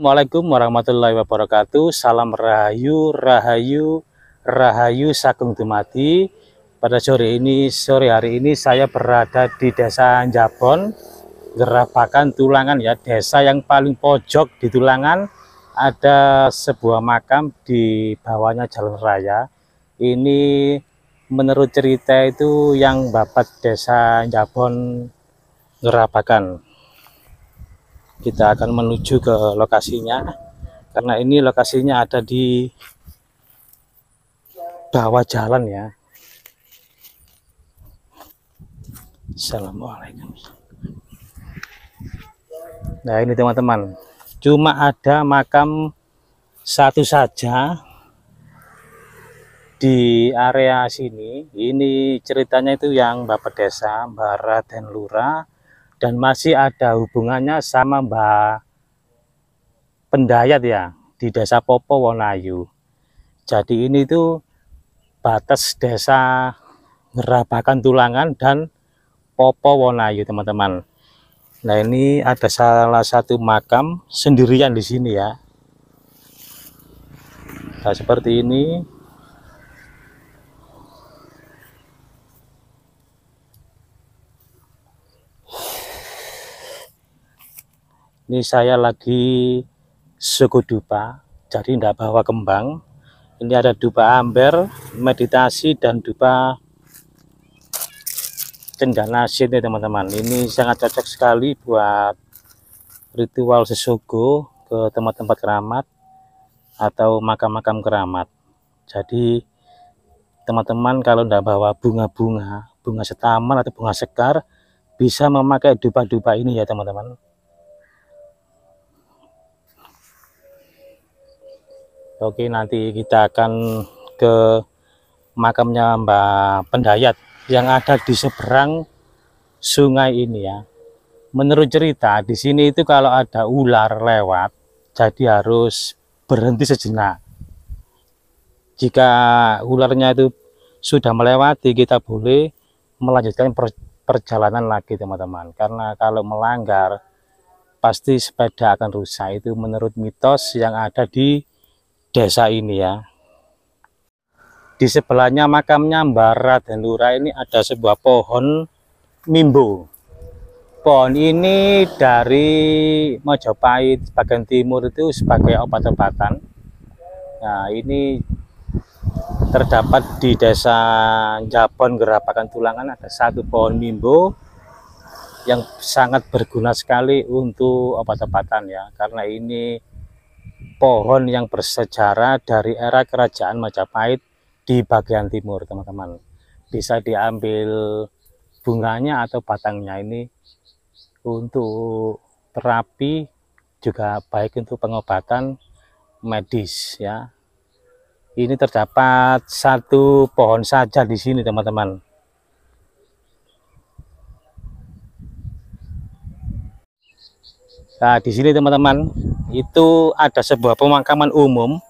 Assalamualaikum warahmatullahi wabarakatuh. Salam Rahayu, Rahayu, Rahayu sakung Dumadi. Pada sore ini, sore hari ini saya berada di Desa Anjabon, Gerabakan Tulangan ya, desa yang paling pojok di Tulangan. Ada sebuah makam di bawahnya jalan raya. Ini menurut cerita itu yang bapak Desa Anjabon Gerabakan kita akan menuju ke lokasinya karena ini lokasinya ada di bawah jalan ya Assalamualaikum nah ini teman-teman cuma ada makam satu saja di area sini ini ceritanya itu yang Bapak Desa Barat dan Lurah dan masih ada hubungannya sama Mbak Pendayat ya di Desa Popo Wonayu. Jadi ini tuh batas desa Ngerabakan Tulangan dan Popo Wonayu teman-teman. Nah ini ada salah satu makam sendirian di sini ya. Nah seperti ini ini saya lagi suku dupa jadi tidak bawa kembang ini ada dupa amber meditasi dan dupa cendana sini teman-teman ini sangat cocok sekali buat ritual sesogo ke tempat-tempat keramat atau makam-makam keramat jadi teman-teman kalau tidak bawa bunga-bunga bunga setaman atau bunga sekar bisa memakai dupa-dupa ini ya teman-teman Oke nanti kita akan ke makamnya Mbak Pendayat yang ada di seberang sungai ini ya. Menurut cerita di sini itu kalau ada ular lewat jadi harus berhenti sejenak. Jika ularnya itu sudah melewati kita boleh melanjutkan perjalanan lagi teman-teman karena kalau melanggar pasti sepeda akan rusak itu menurut mitos yang ada di desa ini ya. Di sebelahnya makamnya Mbara dan Lura ini ada sebuah pohon mimbo. Pohon ini dari Mojopahit bagian timur itu sebagai obat-obatan. Nah ini terdapat di desa Japon Gerapakan Tulangan ada satu pohon mimbo yang sangat berguna sekali untuk obat-obatan ya karena ini pohon yang bersejarah dari era kerajaan Majapahit di bagian timur teman-teman bisa diambil bunganya atau batangnya ini untuk terapi juga baik untuk pengobatan medis ya ini terdapat satu pohon saja di sini teman-teman nah di sini teman-teman itu ada sebuah pemakaman umum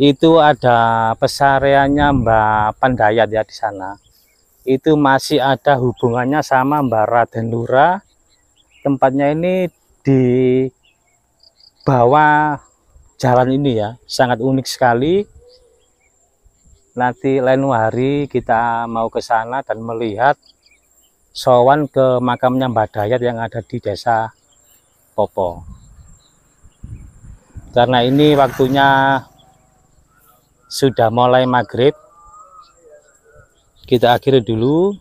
itu ada pesareannya Mbak Pandayat ya di sana itu masih ada hubungannya sama Mbak Raden Lura tempatnya ini di bawah jalan ini ya sangat unik sekali nanti lain hari kita mau ke sana dan melihat sowan ke makamnya Mbak Dayat yang ada di desa Popo karena ini waktunya sudah mulai maghrib kita akhiri dulu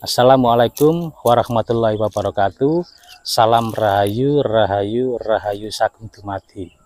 Assalamualaikum warahmatullahi wabarakatuh salam rahayu rahayu rahayu sakum dumati